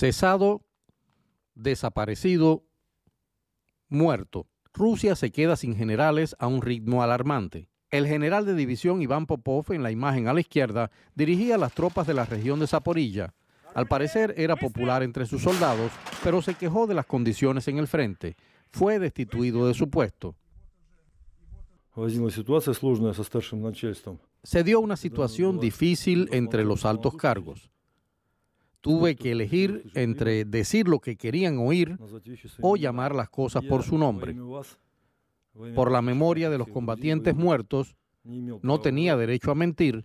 cesado, desaparecido, muerto. Rusia se queda sin generales a un ritmo alarmante. El general de división Iván Popov, en la imagen a la izquierda, dirigía las tropas de la región de Zaporilla. Al parecer era popular entre sus soldados, pero se quejó de las condiciones en el frente. Fue destituido de su puesto. Se dio una situación difícil entre los altos cargos. Tuve que elegir entre decir lo que querían oír o llamar las cosas por su nombre. Por la memoria de los combatientes muertos, no tenía derecho a mentir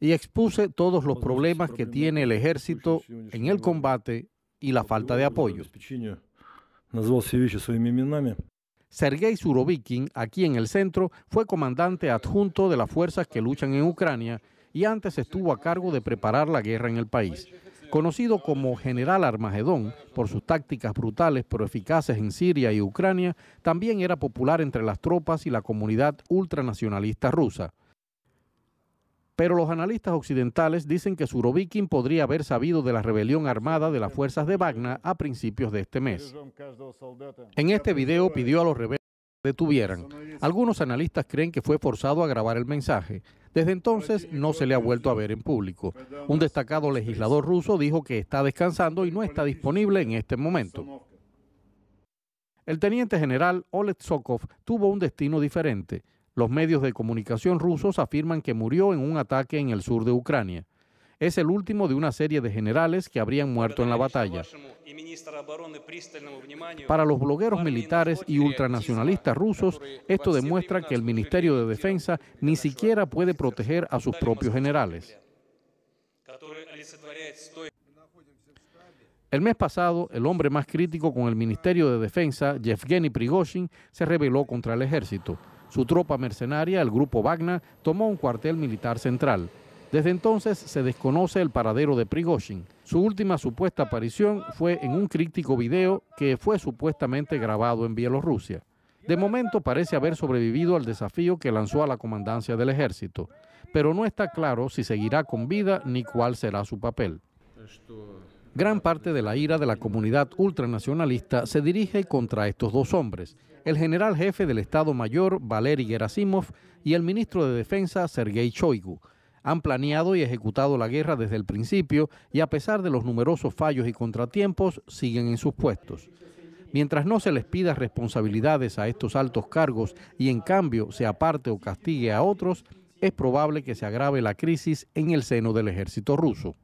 y expuse todos los problemas que tiene el ejército en el combate y la falta de apoyo. Sergei Surovikin, aquí en el centro, fue comandante adjunto de las fuerzas que luchan en Ucrania y antes estuvo a cargo de preparar la guerra en el país. Conocido como General Armagedón por sus tácticas brutales pero eficaces en Siria y Ucrania, también era popular entre las tropas y la comunidad ultranacionalista rusa. Pero los analistas occidentales dicen que Surovikin podría haber sabido de la rebelión armada de las fuerzas de Wagner a principios de este mes. En este video pidió a los rebeldes detuvieran. Algunos analistas creen que fue forzado a grabar el mensaje. Desde entonces no se le ha vuelto a ver en público. Un destacado legislador ruso dijo que está descansando y no está disponible en este momento. El teniente general Oleg Sokov tuvo un destino diferente. Los medios de comunicación rusos afirman que murió en un ataque en el sur de Ucrania es el último de una serie de generales que habrían muerto en la batalla. Para los blogueros militares y ultranacionalistas rusos, esto demuestra que el Ministerio de Defensa ni siquiera puede proteger a sus propios generales. El mes pasado, el hombre más crítico con el Ministerio de Defensa, Yevgeny Prigozhin, se rebeló contra el ejército. Su tropa mercenaria, el grupo Wagner, tomó un cuartel militar central. Desde entonces se desconoce el paradero de Prigozhin. Su última supuesta aparición fue en un crítico video que fue supuestamente grabado en Bielorrusia. De momento parece haber sobrevivido al desafío que lanzó a la comandancia del ejército, pero no está claro si seguirá con vida ni cuál será su papel. Gran parte de la ira de la comunidad ultranacionalista se dirige contra estos dos hombres, el general jefe del Estado Mayor Valery Gerasimov y el ministro de Defensa Sergei Shoigu, han planeado y ejecutado la guerra desde el principio y a pesar de los numerosos fallos y contratiempos, siguen en sus puestos. Mientras no se les pida responsabilidades a estos altos cargos y en cambio se aparte o castigue a otros, es probable que se agrave la crisis en el seno del ejército ruso.